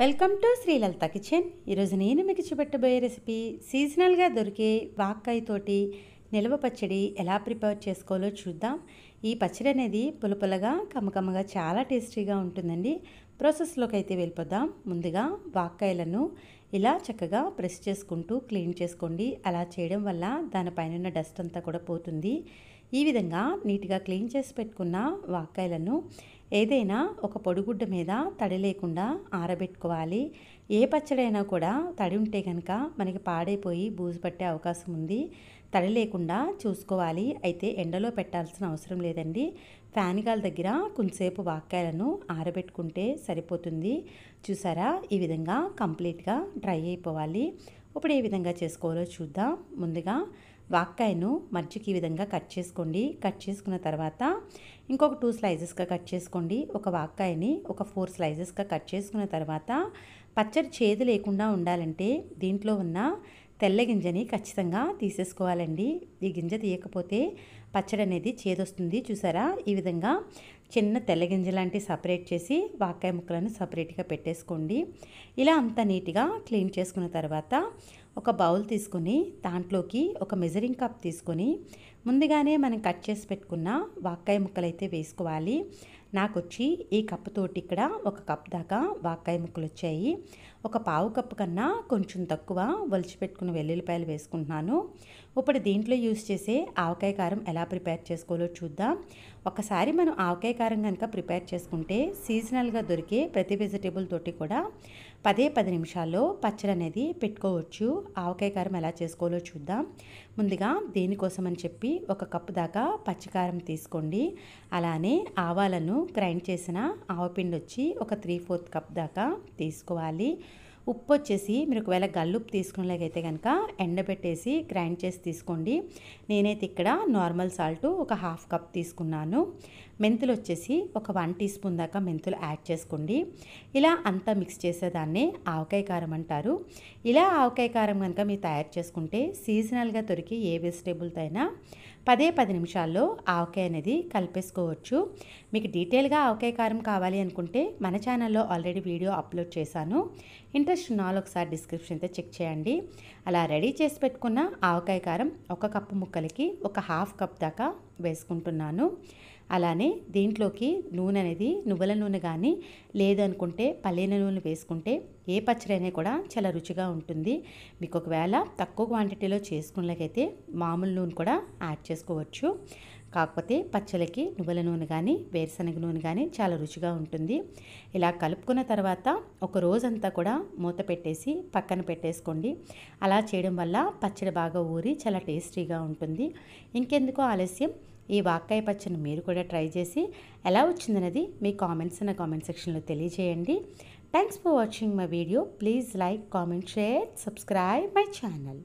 welcome to Sri Lalitha kitchen ఈరోజు నేను మీకు చూపెట్టబోయే రెసిపీ సీజనల్గా దొరికే వాక్కాయ తోటి నిల్వ పచ్చడి ఎలా ప్రిపేర్ చేసుకోవాలో చూద్దాం ఈ పచ్చడి అనేది పులపులగా కమ్మకమ్మగా చాలా టేస్టీగా ఉంటుందండి ప్రాసెస్లోకి అయితే వెళ్ళిపోదాం ముందుగా వాక్కాయలను ఇలా చక్కగా ప్రెస్ చేసుకుంటూ క్లీన్ చేసుకోండి అలా చేయడం వల్ల దానిపైన డస్ట్ అంతా కూడా పోతుంది ఈ విధంగా నీట్గా క్లీన్ చేసి పెట్టుకున్న వాక్కాయలను ఏదైనా ఒక పొడిగుడ్డ మీద తడి లేకుండా ఆరబెట్టుకోవాలి ఏ పచ్చడైనా కూడా తడి ఉంటే కనుక మనకి పాడైపోయి బూజు పట్టే అవకాశం ఉంది తడి లేకుండా చూసుకోవాలి అయితే ఎండలో పెట్టాల్సిన అవసరం లేదండి ఫ్యాన్ దగ్గర కొంతసేపు వాక్కాయలను ఆరబెట్టుకుంటే సరిపోతుంది చూసారా ఈ విధంగా కంప్లీట్గా డ్రై అయిపోవాలి ఇప్పుడు ఏ విధంగా చేసుకోవాలో చూద్దాం ముందుగా వాక్కాయను మజ్జికి ఈ విధంగా కట్ చేసుకోండి కట్ చేసుకున్న తర్వాత ఇంకొక టూ స్లైజెస్గా కట్ చేసుకోండి ఒక వాక్కాయని ఒక ఫోర్ స్లైజెస్గా కట్ చేసుకున్న తర్వాత పచ్చడి చేదు లేకుండా ఉండాలంటే దీంట్లో ఉన్న తెల్ల గింజని ఖచ్చితంగా తీసేసుకోవాలండి ఈ గింజ తీయకపోతే పచ్చడి అనేది చేదొస్తుంది చూసారా ఈ విధంగా చిన్న తెల్ల గింజ లాంటి సపరేట్ చేసి వాకాయ ముక్కలను సపరేట్గా పెట్టేసుకోండి ఇలా అంతా నీట్గా క్లీన్ చేసుకున్న తర్వాత ఒక బౌల్ తీసుకొని దాంట్లోకి ఒక మెజరింగ్ కప్ తీసుకొని ముందుగానే మనం కట్ చేసి పెట్టుకున్న వాక్కాయ ముక్కలు అయితే వేసుకోవాలి నాకు వచ్చి ఈ కప్పు తోటి ఇక్కడ ఒక కప్ దాకా వాక్కాయ ముక్కలు వచ్చాయి ఒక పావు కప్పు కన్నా కొంచెం తక్కువ ఒలిచిపెట్టుకున్న వెల్లుల్లిపాయలు వేసుకుంటున్నాను ఇప్పుడు దీంట్లో యూస్ చేసే ఆవకాయ కారం ఎలా ప్రిపేర్ చేసుకోవాలో చూద్దాం ఒకసారి మనం ఆవకాయ కారం కనుక ప్రిపేర్ చేసుకుంటే సీజనల్గా దొరికే ప్రతి వెజిటేబుల్ తోటి కూడా పదే పది నిమిషాల్లో పచ్చడి అనేది పెట్టుకోవచ్చు ఆవకాయ కారం ఎలా చేసుకోవాలో చూద్దాం ముందుగా దేనికోసం అని చెప్పి ఒక కప్పు దాకా పచ్చికారం తీసుకోండి అలానే ఆవాలను గ్రైండ్ చేసిన ఆవపిండి వచ్చి ఒక త్రీ ఫోర్త్ కప్ దాకా తీసుకోవాలి ఉప్పు వచ్చేసి మీరు ఒకవేళ గల్లుప్పు తీసుకునేలాగైతే కనుక ఎండబెట్టేసి గ్రైండ్ చేసి తీసుకోండి నేనైతే ఇక్కడ నార్మల్ సాల్ట్ ఒక హాఫ్ కప్ తీసుకున్నాను మెంతులు వచ్చేసి ఒక వన్ టీ స్పూన్ దాకా మెంతులు యాడ్ చేసుకోండి ఇలా అంతా మిక్స్ చేసేదాన్ని ఆవకాయ కారం అంటారు ఇలా ఆవకాయ కారం కనుక మీరు తయారు చేసుకుంటే సీజనల్గా దొరికి ఏ వెజిటేబుల్తో అయినా పదే పది నిమిషాల్లో ఆవకాయ అనేది కలిపేసుకోవచ్చు మీకు డీటెయిల్గా ఆవకాయ కారం కావాలి అనుకుంటే మన ఛానల్లో ఆల్రెడీ వీడియో అప్లోడ్ చేశాను ఇంట్రెస్ట్ షునాలు ఒకసారి డిస్క్రిప్షన్ అయితే చెక్ చేయండి అలా రెడీ చేసి పెట్టుకున్న ఆవకాయ కారం ఒక కప్పు ముక్కలకి ఒక హాఫ్ కప్ దాకా వేసుకుంటున్నాను అలానే దీంట్లోకి నూనె అనేది నువ్వుల నూనె కానీ లేదనుకుంటే పల్లీన నూనె వేసుకుంటే ఏ పచ్చడి అయినా కూడా చాలా రుచిగా ఉంటుంది మీకు ఒకవేళ తక్కువ క్వాంటిటీలో చేసుకున్నట్లయితే మామూలు నూనె కూడా యాడ్ చేసుకోవచ్చు కాకపోతే పచ్చలకి నువ్వుల నూనె కానీ వేరుశనగ నూనె కానీ చాలా రుచిగా ఉంటుంది ఇలా కలుపుకున్న తర్వాత ఒక రోజంతా కూడా మూత పెట్టేసి పక్కన పెట్టేసుకోండి అలా చేయడం వల్ల పచ్చడి బాగా ఊరి చాలా టేస్టీగా ఉంటుంది ఇంకెందుకు ఆలస్యం ఈ వాక్కాయ పచ్చని మీరు కూడా ట్రై చేసి ఎలా వచ్చిందనేది మీ కామెంట్స్ నా కామెంట్ సెక్షన్లో తెలియజేయండి thanks for watching my video please like comment share subscribe my channel